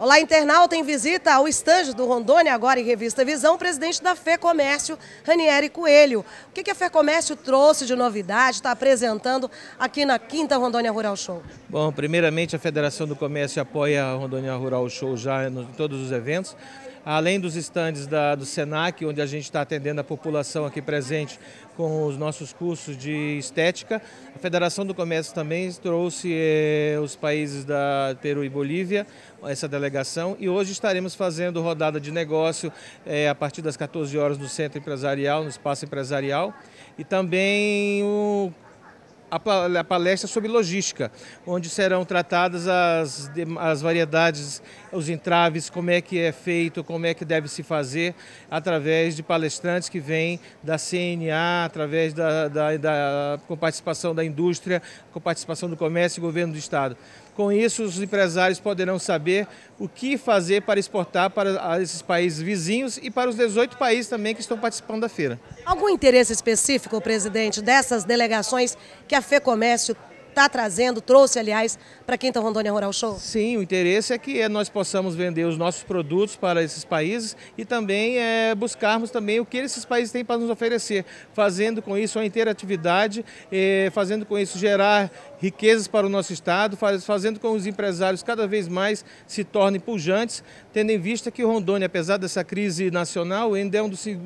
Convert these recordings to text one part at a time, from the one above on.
Olá, internauta em visita ao estande do Rondônia, agora em Revista Visão, presidente da Fê Comércio, Ranieri Coelho. O que a Fê Comércio trouxe de novidade, está apresentando aqui na Quinta Rondônia Rural Show? Bom, primeiramente a Federação do Comércio apoia a Rondônia Rural Show já em todos os eventos além dos estandes do SENAC, onde a gente está atendendo a população aqui presente com os nossos cursos de estética, a Federação do Comércio também trouxe eh, os países da Peru e Bolívia, essa delegação, e hoje estaremos fazendo rodada de negócio eh, a partir das 14 horas no Centro Empresarial, no Espaço Empresarial, e também o a palestra sobre logística, onde serão tratadas as, as variedades, os entraves, como é que é feito, como é que deve se fazer, através de palestrantes que vêm da CNA, através da, da, da com participação da indústria, com participação do comércio e governo do Estado. Com isso, os empresários poderão saber o que fazer para exportar para esses países vizinhos e para os 18 países também que estão participando da feira. Algum interesse específico, presidente, dessas delegações que a Fê Comércio está trazendo, trouxe, aliás, para quem está Rondônia Rural Show? Sim, o interesse é que é, nós possamos vender os nossos produtos para esses países e também é, buscarmos também o que esses países têm para nos oferecer, fazendo com isso a interatividade, é, fazendo com isso gerar riquezas para o nosso Estado, fazendo com que os empresários cada vez mais se tornem pujantes, tendo em vista que Rondônia, apesar dessa crise nacional, ainda é um dos, está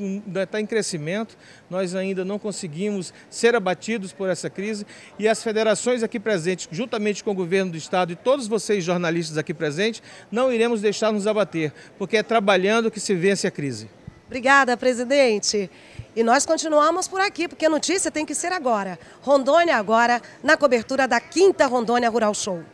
né, em crescimento, nós ainda não conseguimos ser abatidos por essa crise e as federações aqui presentes, juntamente com o governo do Estado e todos vocês jornalistas aqui presentes, não iremos deixar nos abater, porque é trabalhando que se vence a crise. Obrigada, presidente. E nós continuamos por aqui, porque a notícia tem que ser agora. Rondônia agora, na cobertura da quinta Rondônia Rural Show.